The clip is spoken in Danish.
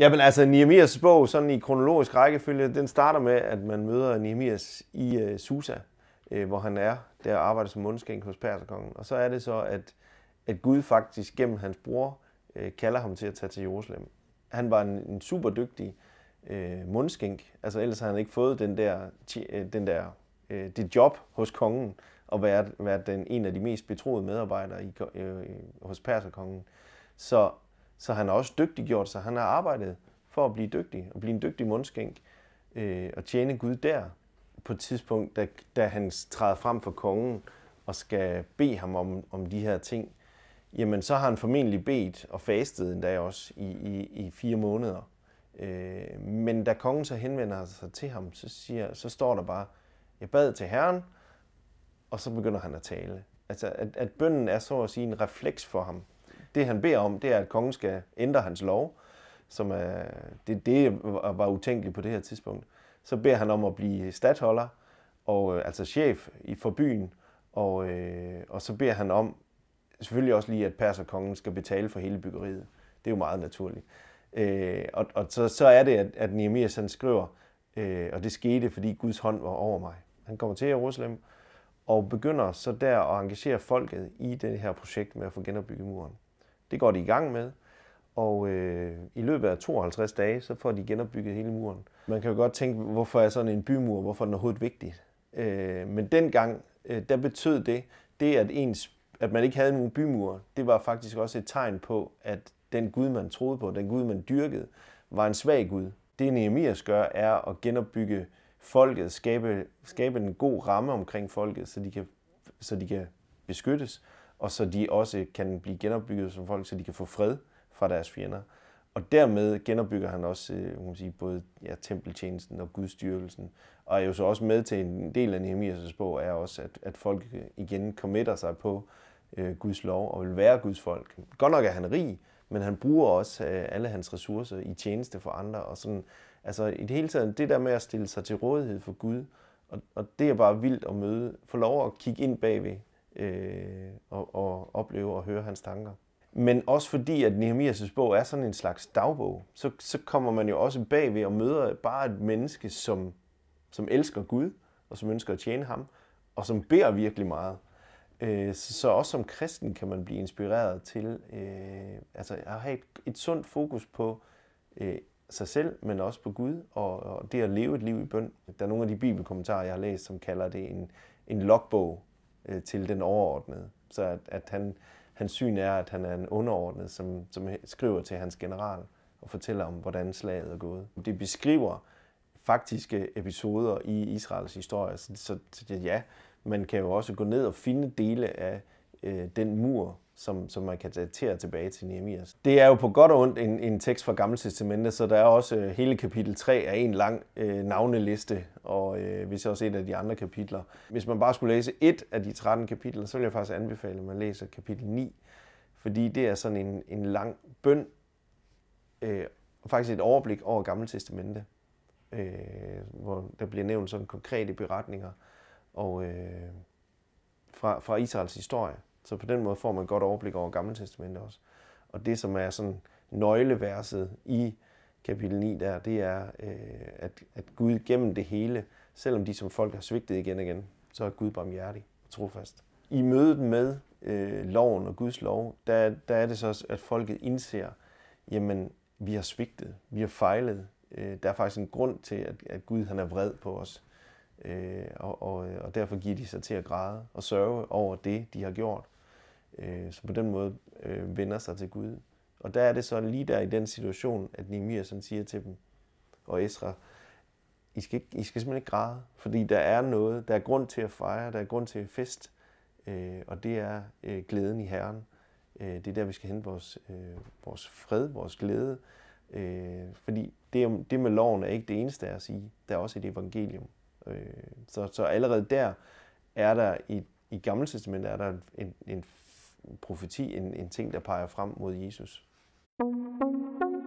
Ja, men altså, Nehemias bog, sådan i kronologisk rækkefølge, den starter med, at man møder Nehemias i øh, Susa, øh, hvor han er, der arbejder som mundskænk hos perserkongen. Og så er det så, at, at Gud faktisk gennem hans bror øh, kalder ham til at tage til Jerusalem. Han var en, en super dygtig øh, mundskænk, altså ellers havde han ikke fået den der, øh, den der, øh, det job hos kongen, og være, være den, en af de mest betroede medarbejdere i, øh, hos perserkongen. Så så han har også dygtiggjort sig. Han har arbejdet for at blive dygtig, og blive en dygtig mundskænk, øh, og tjene Gud der på et tidspunkt, da, da han træder frem for kongen og skal bede ham om, om de her ting, jamen så har han formentlig bedt og fastet endda også i, i, i fire måneder. Øh, men da kongen så henvender sig til ham, så, siger, så står der bare, jeg bad til Herren, og så begynder han at tale. Altså, at, at bønden er så at sige en refleks for ham. Det han beder om, det er, at kongen skal ændre hans lov, som er, det, det var utænkeligt på det her tidspunkt. Så beder han om at blive stadholder, og, øh, altså chef i for byen, og, øh, og så beder han om, selvfølgelig også lige, at perserkongen skal betale for hele byggeriet. Det er jo meget naturligt. Øh, og og så, så er det, at, at Nehemias han skriver, øh, og det skete, fordi Guds hånd var over mig. Han kommer til Jerusalem og begynder så der at engagere folket i det her projekt med at få genopbygget muren. Det går de i gang med, og øh, i løbet af 52 dage, så får de genopbygget hele muren. Man kan jo godt tænke, hvorfor er sådan en bymur, hvorfor er den overhovedet vigtig? Øh, men dengang, øh, der betød det, det at, ens, at man ikke havde nogen bymur, det var faktisk også et tegn på, at den Gud, man troede på, den Gud, man dyrkede, var en svag Gud. Det Nehemias gør, er at genopbygge folket, skabe, skabe en god ramme omkring folket, så de kan, så de kan beskyttes og så de også kan blive genopbygget som folk, så de kan få fred fra deres fjender. Og dermed genopbygger han også øh, kan man sige, både ja, tempeltjenesten og gudstyrelsen. Og er jo så også med til en del af Nehemias' bog, er også, at, at folk igen committer sig på øh, Guds lov og vil være Guds folk. Godt nok er han rig, men han bruger også øh, alle hans ressourcer i tjeneste for andre. Og sådan, altså i det hele taget, det der med at stille sig til rådighed for Gud, og, og det er bare vildt at møde, få lov at kigge ind bagved øh, og, og opleve og høre hans tanker. Men også fordi, at Nehemias' bog er sådan en slags dagbog, så, så kommer man jo også bagved og møder bare et menneske, som, som elsker Gud, og som ønsker at tjene ham, og som beder virkelig meget. Øh, så, så også som kristen kan man blive inspireret til øh, altså at have et, et sundt fokus på øh, sig selv, men også på Gud, og, og det at leve et liv i bøn. Der er nogle af de bibelkommentarer, jeg har læst, som kalder det en, en logbog, øh, til den overordnede. Så at, at han, hans syn er, at han er en underordnet, som, som skriver til hans general og fortæller om, hvordan slaget er gået. Det beskriver faktiske episoder i Israels historie, så, så, ja, man kan jo også gå ned og finde dele af øh, den mur, som, som man kan datere tilbage til Nehemias. Det er jo på godt og ondt en, en tekst fra Gamle Testamentet, så der er også øh, hele kapitel 3 er en lang øh, navneliste, og øh, jeg også et af de andre kapitler. Hvis man bare skulle læse et af de 13 kapitler, så vil jeg faktisk anbefale, at man læser kapitel 9, fordi det er sådan en, en lang bøn, øh, faktisk et overblik over Gamle Testamentet, øh, hvor der bliver nævnt sådan konkrete beretninger og, øh, fra, fra Israels historie. Så på den måde får man et godt overblik over Gamle Testamentet også. Og det, som er sådan nøgleverset i kapitel 9 der, det er, øh, at, at Gud gennem det hele, selvom de som folk har svigtet igen og igen, så er Gud barmhjertig og trofast. I mødet med øh, loven og Guds lov, der, der er det så, at folket indser, jamen, vi har svigtet, vi har fejlet. Øh, der er faktisk en grund til, at, at Gud han er vred på os. Øh, og, og, øh, og derfor giver de sig til at græde og sørge over det, de har gjort. Øh, så på den måde øh, vender sig til Gud. Og der er det så lige der i den situation, at Nehemiah sådan siger til dem, og Esra, I skal, ikke, I skal simpelthen ikke græde, fordi der er noget, der er grund til at fejre, der er grund til fest, øh, og det er øh, glæden i Herren. Øh, det er der, vi skal hente vores, øh, vores fred, vores glæde, øh, fordi det, det med loven er ikke det eneste at sige, der er også et evangelium. Øh, så, så allerede der er der i, i Gamle Testament er der en, en profeti, en, en ting, der peger frem mod Jesus. thank you